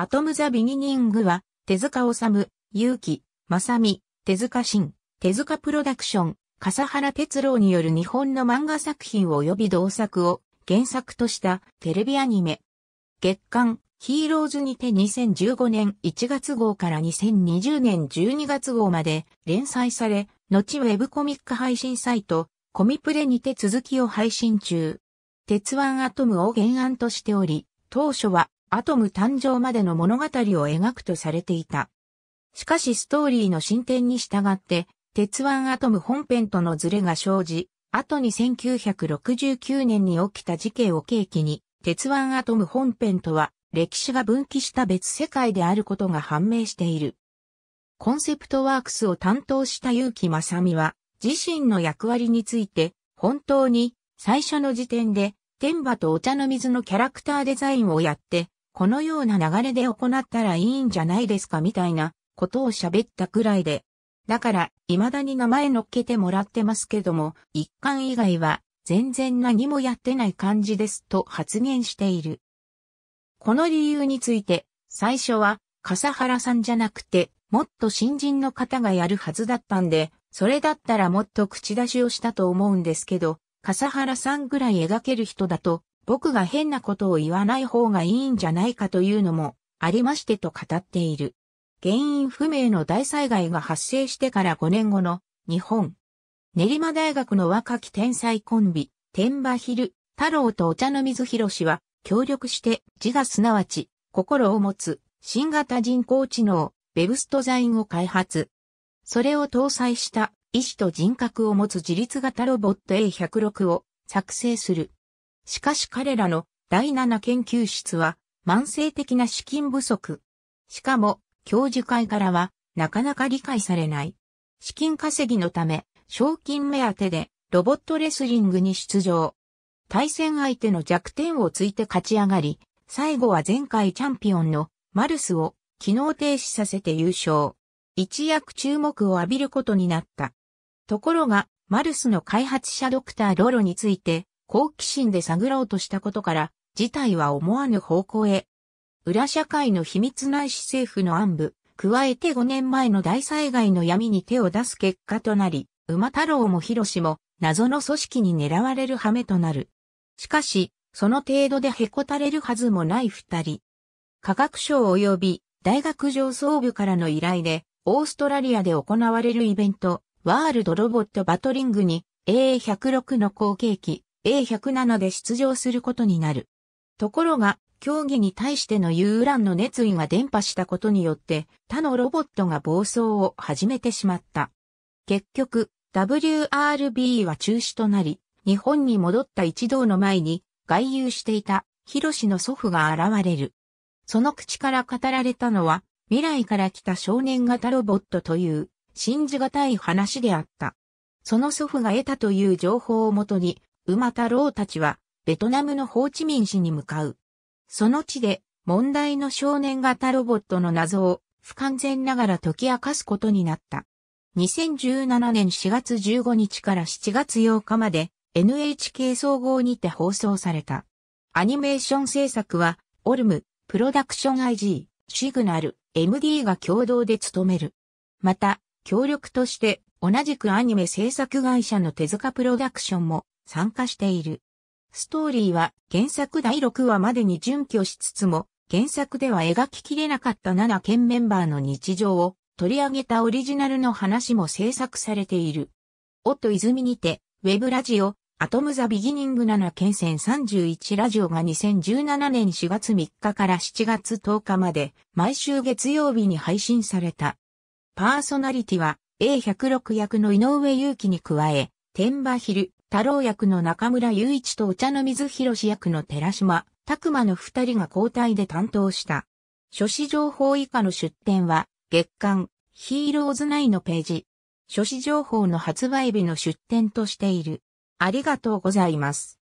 アトム・ザ・ビギニングは、手塚治虫、結城、正美、手塚信、手塚プロダクション、笠原哲郎による日本の漫画作品及び同作を原作としたテレビアニメ。月刊、ヒーローズにて2015年1月号から2020年12月号まで連載され、後ウェブコミック配信サイト、コミプレにて続きを配信中。鉄腕アトムを原案としており、当初はアトム誕生までの物語を描くとされていた。しかしストーリーの進展に従って、鉄腕アトム本編とのズレが生じ、後に1969年に起きた事件を契機に、鉄腕アトム本編とは歴史が分岐した別世界であることが判明している。コンセプトワークスを担当した結城正美は、自身の役割について、本当に最初の時点で、天馬とお茶の水のキャラクターデザインをやって、このような流れで行ったらいいんじゃないですかみたいなことを喋ったくらいで。だから、未だに名前乗っけてもらってますけども、一貫以外は全然何もやってない感じですと発言している。この理由について、最初は笠原さんじゃなくて、もっと新人の方がやるはずだったんで、それだったらもっと口出しをしたと思うんですけど、笠原さんぐらい描ける人だと僕が変なことを言わない方がいいんじゃないかというのもありましてと語っている。原因不明の大災害が発生してから5年後の日本。練馬大学の若き天才コンビ、天馬昼、太郎とお茶の水博士は協力して自我すなわち心を持つ新型人工知能、ベブストザインを開発。それを搭載した意志と人格を持つ自律型ロボット A106 を作成する。しかし彼らの第7研究室は慢性的な資金不足。しかも、教授会からはなかなか理解されない。資金稼ぎのため、賞金目当てでロボットレスリングに出場。対戦相手の弱点をついて勝ち上がり、最後は前回チャンピオンのマルスを機能停止させて優勝。一躍注目を浴びることになった。ところが、マルスの開発者ドクターロロについて、好奇心で探ろうとしたことから、事態は思わぬ方向へ。裏社会の秘密ない政府の暗部、加えて5年前の大災害の闇に手を出す結果となり、馬太郎も広志も謎の組織に狙われる羽目となる。しかし、その程度でへこたれるはずもない二人。科学省及び大学上層部からの依頼で、オーストラリアで行われるイベント、ワールドロボットバトリングに A106 の後継機、A107 で出場することになる。ところが、競技に対しての遊覧の熱意が伝播したことによって他のロボットが暴走を始めてしまった。結局、WRB は中止となり、日本に戻った一同の前に外遊していたヒロシの祖父が現れる。その口から語られたのは、未来から来た少年型ロボットという信じがたい話であった。その祖父が得たという情報をもとに、馬太郎たちは、ベトナムのホーチミン市に向かう。その地で、問題の少年型ロボットの謎を、不完全ながら解き明かすことになった。2017年4月15日から7月8日まで、NHK 総合にて放送された。アニメーション制作は、オルム、プロダクション IG、シグナル、MD が共同で務める。また、協力として、同じくアニメ制作会社の手塚プロダクションも、参加している。ストーリーは原作第6話までに準拠しつつも、原作では描ききれなかった7県メンバーの日常を取り上げたオリジナルの話も制作されている。おと泉にて、ウェブラジオ、アトムザビギニング7県線31ラジオが2017年4月3日から7月10日まで毎週月曜日に配信された。パーソナリティは A106 役の井上祐樹に加え、天馬昼、太郎役の中村雄一とお茶の水博士役の寺島、拓馬の二人が交代で担当した。書誌情報以下の出展は、月刊、ヒーローズナイのページ。書誌情報の発売日の出展としている。ありがとうございます。